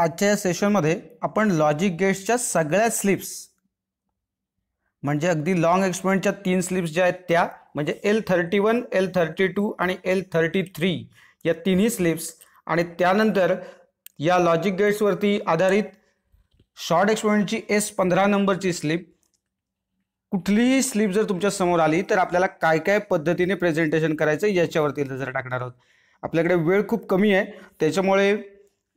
आजच्या या सेशनमध्ये आपण लॉजिक गेट्सच्या सगळ्या स्लिप्स म्हणजे अगदी लॉंग एक्सपेरिमेंटच्या तीन स्लिप्स ज्या आहेत त्या म्हणजे L thirty one L thirty two आणि एल थर्टी थ्री या तिन्ही स्लिप्स आणि त्यानंतर या लॉजिक गेट्सवरती आधारित शॉर्ट एक्सपेरिमेंटची एस पंधरा नंबरची स्लिप कुठलीही स्लिप जर तुमच्या समोर आली तर आपल्याला काय काय पद्धतीने प्रेझेंटेशन करायचं याच्यावरती नजर टाकणार आहोत आपल्याकडे वेळ खूप कमी आहे त्याच्यामुळे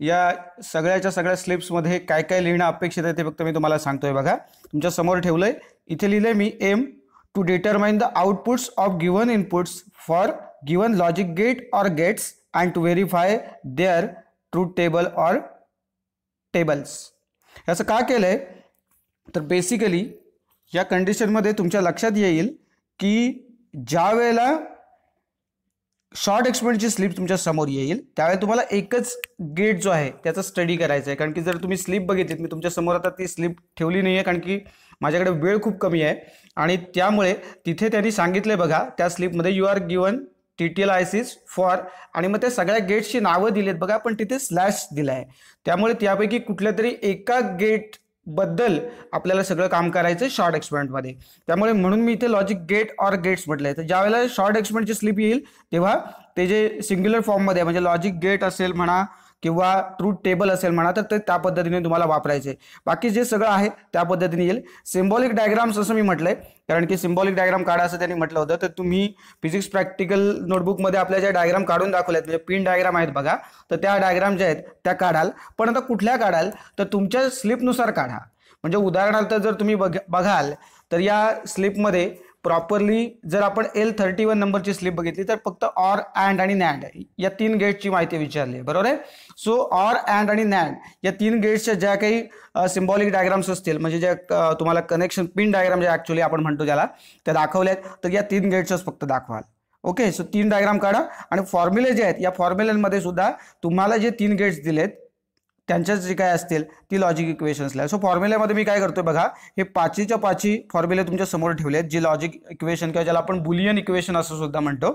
या सगळ्याच्या सगळ्या स्लिप्समध्ये काय काय लिहिणं अपेक्षित आहे ते फक्त मी तुम्हाला सांगतोय बघा तुमच्या समोर ठेवलं आहे इथे लिहिलं आहे मी aim to determine the outputs of given inputs for given logic gate or gates and to verify their truth table or tables याचं का केलं आहे तर बेसिकली या कंडिशनमध्ये तुमच्या लक्षात येईल की ज्या वेळेला शॉर्ट एक्सपेरिमेंटची स्लीप तुमच्या समोर येईल त्यावेळी तुम्हाला एकच गेट जो आहे त्याचा स्टडी करायचा आहे कारण की जर तुम्ही स्लिप बघितलीत मी तुमच्या समोर आता ती स्लिप ठेवली नाही आहे कारण की माझ्याकडे वेळ खूप कमी आहे आणि त्यामुळे तिथे त्यांनी सांगितले बघा त्या स्लीपमध्ये you are given T T L I for आणि मग त्या सगळ्या गेट्सची नावं दिली आहेत बघा पण तिथे स्लॅश दिला आहे त्यामुळे त्यापैकी कुठल्या तरी एका गेट बद्दल आपल्याला सगळं काम करायचं शॉर्ट एक्सपेरिमेंटमध्ये त्यामुळे म्हणून मी इथे लॉजिक गेट ऑर गेट्स म्हटलं तर ज्या वेळेला शॉर्ट एक्सपेरिमेंटची स्लिप येईल तेव्हा ते जे सिंग्युलर फॉर्ममध्ये म्हणजे लॉजिक गेट असेल म्हणा किंवा ट्रूथ टेबल असेल म्हणा तर ते त्या पद्धतीने तुम्हाला वापरायचे बाकी जे सगळं आहे त्या पद्धतीने येईल सिम्बॉलिक डायग्राम्स असं मी म्हटलंय कारण की सिम्बॉलिक डायग्राम काढा असं त्यांनी म्हटलं होतं तर तुम्ही फिजिक्स प्रॅक्टिकल नोटबुकमध्ये आपल्या ज्या डायग्राम काढून दाखवल्यात म्हणजे पिन डायग्राम आहेत बघा तर त्या डायग्राम ज्या आहेत त्या काढाल पण आता कुठल्या काढाल तर तुमच्या स्लिपनुसार काढा म्हणजे उदाहरणार्थ जर तुम्ही बघ बघाल तर या स्लिपमध्ये प्रॉपरली जर आपण एल थर्टी वन नंबरची स्लिप बघितली तर फक्त ऑर अँड आणि नॅन्ड या तीन गेटची माहिती विचारली आहे बरोबर आहे सो ऑर अँड आणि नॅड या तीन गेट्सच्या ज्या काही सिम्बॉलिक डायग्राम्स असतील म्हणजे ज्या तुम्हाला कनेक्शन पिन डायग्राम ज्या ॲक्च्युली आपण म्हणतो ज्याला त्या दाखवल्या आहेत तर या तीन गेट्सच फक्त दाखवाल ओके सो तीन डायग्राम काढा आणि फॉर्म्युले जे आहेत या फॉर्म्युल्यांमध्ये सुद्धा तुम्हाला जे तीन गेट्स दिलेत त्यांच्याच जे काय असतील ती लॉजिक इक्वेशन्सला सो फॉर्म्युल्यामध्ये मी काय करतोय बघा हे पाचीच्या पाची फॉर्म्युले तुमच्या समोर ठेवले आहेत जी लॉजिक इक्वेशन किंवा ज्याला आपण बुलियन इक्वेशन असं सुद्धा म्हणतो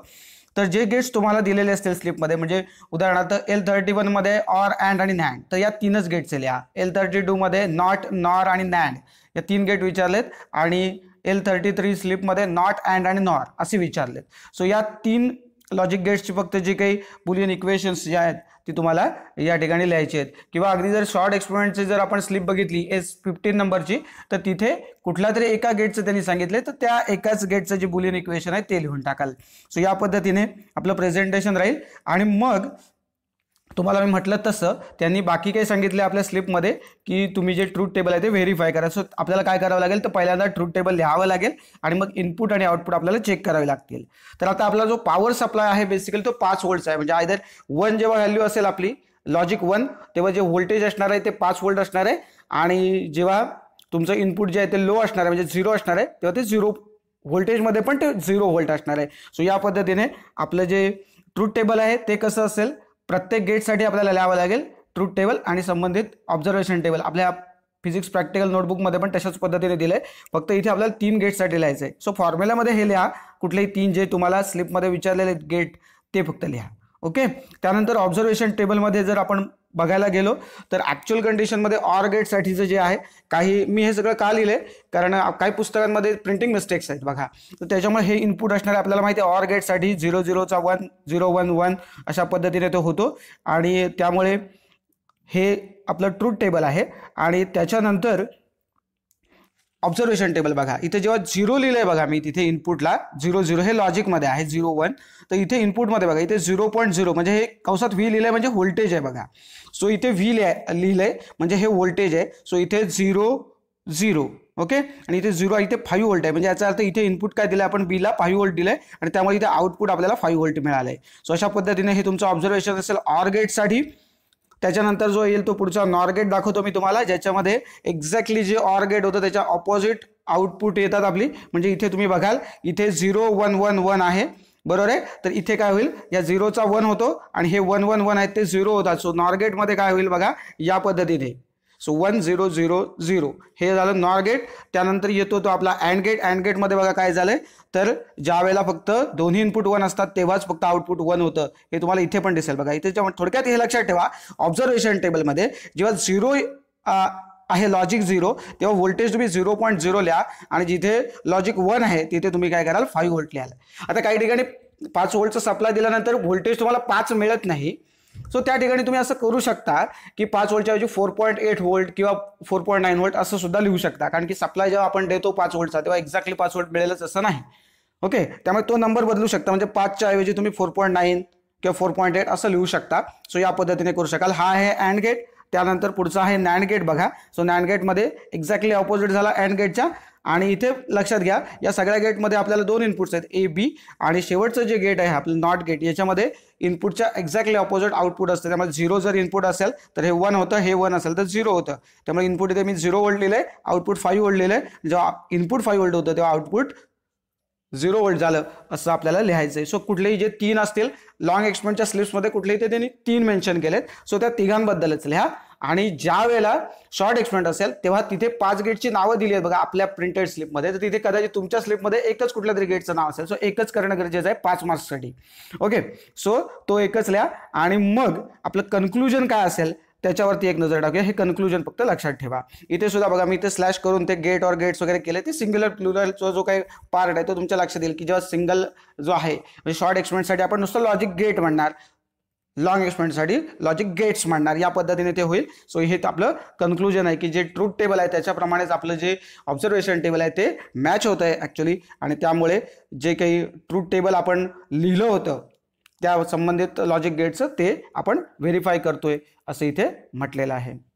तर जे गेट्स तुम्हाला दिलेले असतील स्लिपमध्ये म्हणजे उदाहरणार्थ एल थर्टी वनमध्ये ऑर अँड आणि नॅन्ड तर या तीनच गेट्स लिहा या एल थर्टी टूमध्ये नॉट नॉर आणि नॅन्ड या तीन गेट विचारलेत आणि एल थर्टी थ्री स्लिपमध्ये नॉट अँड आणि नॉर असे विचारलेत सो या तीन लॉजिक गेट्सची फक्त जी काही बुलियन इक्वेशन्स जे आहेत ती तुम्हाला या ठिकाणी लिहायची आहेत किंवा अगदी जर शॉर्ट एक्सपेरिमेंटची जर आपण स्लिप बघितली एस फिफ्टीन नंबरची तर तिथे कुठल्या तरी एका गेटचं त्यांनी सांगितले तर त्या एकाच गेटचं जे बुलियन इक्वेशन आहे ते लिहून टाकाल सो या पद्धतीने आपलं प्रेझेंटेशन राहील आणि मग तुम्हाला मी म्हटलं तसं त्यांनी बाकी काही सांगितलं आपल्या स्लिपमध्ये की तुम्ही जे ट्रूथ टेबल आहे ते व्हेरीफाय करा सो आपल्याला काय करावं लागेल तर पहिल्यांदा ट्रूथ टेबल लिहावं लागेल आणि मग इनपुट आणि आउटपुट आपल्याला चेक करावे लागतील तर आता आपला जो पॉवर सप्लाय आहे बेसिकली तो पाच वोल्टचा आहे म्हणजे आयदर वन जेव्हा व्हॅल्यू असेल आपली लॉजिक वन तेव्हा जे व्होल्टेज असणार आहे ते पाच वोल्ट असणार आहे आणि जेव्हा तुमचं इनपुट जे आहे ते लो असणार आहे म्हणजे झिरो असणार आहे तेव्हा ते झिरो व्होल्टेजमध्ये पण ते झिरो व्होल्ट असणार आहे सो या पद्धतीने आपलं जे ट्रूथ टेबल आहे ते कसं असेल प्रत्येक गेटसाठी आपल्याला लिहावं लागेल ट्रूथ टेबल आणि संबंधित ऑब्झर्वेशन टेबल आपल्या फिजिक्स प्रॅक्टिकल नोटबुकमध्ये पण तशाच पद्धतीने दिलं आहे फक्त इथे आपल्याला तीन गेटसाठी लिहायचं आहे सो फॉर्म्युलामध्ये हे लिहा कुठलेही तीन जे तुम्हाला स्लिपमध्ये विचारलेले गेट ते फक्त लिहा ओके त्यानंतर ऑब्झर्वेशन टेबलमध्ये जर आपण बघायला गेलो तर ॲक्च्युअल कंडिशनमध्ये ऑर जे आहे काही मी हे सगळं का लिहिलं आहे कारण काही पुस्तकांमध्ये प्रिंटिंग मिस्टेक्स आहेत बघा तर त्याच्यामुळे हे इनपुट असणारे आपल्याला माहिती आहे ऑर झिरो झिरोचा वन झिरो वन वन अशा पद्धतीने तो होतो आणि त्यामुळे हे आपलं ट्रूथ टेबल आहे आणि त्याच्यानंतर ऑब्झर्वेशन टेबल बघा इथे जेव्हा झिरो लिहिलं आहे बघा मी तिथे इनपुटला झिरो झिरो हे लॉजिकमध्ये आहे झिरो वन तर इथे इनपुटमध्ये बघा इथे झिरो पॉईंट झिरो म्हणजे हे कौसात व्ही लिहिलं आहे म्हणजे व्होल्टेज आहे बघा सो इथे व्ही लिहाय लिहिलं आहे म्हणजे हे व्होल्टेज आहे सो इथे झिरो झिरो ओके आणि इथे झिरो इथे फाईव्ह व्होल्ट आहे म्हणजे याचा अर्थ इथे इनपुट काय दिलं आपण बीला फाईव्ह व्होल्ट दिलं आहे आणि त्यामुळे इथे आउटपुट आपल्याला फाईव्ह व्होल्ट मिळालं आहे सो अशा पद्धतीने हे तुमचं ऑब्झर्वेशन असेल ऑर गेटसाठी त्याच्यानंतर जो येईल तो पुढचा नॉर्गेट दाखवतो मी तुम्हाला ज्याच्यामध्ये एक्झॅक्टली जे ऑर्गेट होतं त्याच्या ऑपोजिट आउटपुट येतात आपली म्हणजे इथे तुम्ही बघाल इथे झिरो वन वन वन आहे बरोबर आहे तर इथे काय होईल या झिरोचा वन होतो आणि हे वन वन वन आहेत ते झिरो होतात सो नॉर्गेटमध्ये काय होईल बघा या पद्धतीने so one zero zero zero हे झालं नॉर गेट त्यानंतर येतो तो आपला अँड गेट अँड गेटमध्ये बघा काय झालंय तर ज्या वेळेला फक्त दोन्ही इनपुट वन असतात तेव्हाच फक्त आउटपुट वन होतं हे तुम्हाला इथे पण दिसेल बघा इथे थोडक्यात हे लक्षात ठेवा ऑब्झर्वेशन टेबलमध्ये जेव्हा झिरो आहे लॉजिक झिरो तेव्हा व्होल्टेज तुम्ही झिरो पॉईंट झिरो लिहा आणि जिथे लॉजिक वन आहे तिथे तुम्ही काय कराल फाईव्ह व्होल्ट लिहाल आता काही ठिकाणी पाच व्होल्टचा सप्लाय दिल्यानंतर व्होल्टेज तुम्हाला पाच मिळत नाही सो त्या ठिकाणी तुम्ही असं करू शकता की पाच व्होल्टच्या ऐवजी फोर पॉईंट एट व्होल्ट किंवा फोर पॉईंट नाईन व्होल्ट असं सुद्धा लिहू शकता कारण की सप्लाय जेव्हा आपण देतो पाच व्होल्टचा तेव्हा एक्झॅक्टली पाच व्होल्ट मिळेलच असं नाही ओके त्यामुळे तो नंबर बदलू शकता म्हणजे पाचच्या ऐवजी तुम्ही फोर पॉईंट नाईन किंवा फोर पॉईंट एट असं लिहू शकता सो या पद्धतीने करू शकाल हा आहे अँड गेट त्यानंतर पुढचा आहे नॅन गेट बघा सो नॅन गेटमध्ये एक्झॅक्टली ऑपोजिट झाला अँड गेटच्या आणि इथे लक्षात घ्या या सगळ्या गेटमध्ये आपल्याला दोन इनपुट्स आहेत ए बी आणि शेवटचं जे गेट आहे आपलं नॉट गेट याच्यामध्ये इनपुटच्या एक्झॅक्टली ऑपोजिट आउटपुट असतं त्यामुळे झिरो जर इनपुट असेल तर हे वन होतं हे वन असेल तर झिरो होतं त्यामुळे इनपुट इथे मी झिरो ओढलेलं आहे आउटपुट फाईव्ह ओढलेलं आहे जेव्हा इनपुट फाईव्ह ओल्ड होतं तेव्हा आउटपुट झिरो वोल्ट झालं असं आपल्याला लिहायचं आहे सो कुठलेही जे तीन असतील लॉंग एक्सपेंटच्या स्लिप्समध्ये कुठलेही ते त्यांनी तीन मेन्शन केलेत सो त्या तिघांबद्दलच लिहा आणि ज्या वेळेला शॉर्ट एक्सपेंड असेल तेव्हा तिथे पाच गेटची नावं दिली आहेत बघा आपल्या प्रिंटेड स्लिपमध्ये तर तिथे कदाचित तुमच्या स्लिपमध्ये एकच कुठल्या तरी गेटचं नाव असेल सो एकच करणं गरजेचं आहे पाच मार्क्ससाठी ओके सो तो एकच लिहा आणि मग आपलं कन्क्लुजन काय असेल त्याच्यावरती एक नजर टाकूया हे कन्क्लुजन फक्त लक्षात ठेवा इथे सुद्धा बघा मी इथे स्लॅश करून ते गेट और गेट्स वगैरे केले ते सिंग्युलर प्लुरलचा जो काही पार्ट आहे तो तुमच्या लक्षात येईल की जेव्हा सिंगल जो आहे म्हणजे शॉर्ट एक्सपेंटसाठी आपण नुसतं लॉजिक गेट म्हणणार लॉंग एक्सपेंटसाठी लॉजिक गेट्स म्हणणार या पद्धतीने ते होईल सो हे आपलं कन्क्लुजन आहे की जे ट्रूथ टेबल आहे त्याच्याप्रमाणेच आपलं जे ऑब्झर्वेशन टेबल आहे ते मॅच होत आहे ॲक्च्युली आणि त्यामुळे जे काही ट्रूथ टेबल आपण लिहिलं होतं त्या संबंधित लॉजिक गेटचं ते आपण व्हेरीफाय करतोय असं इथे म्हटलेलं आहे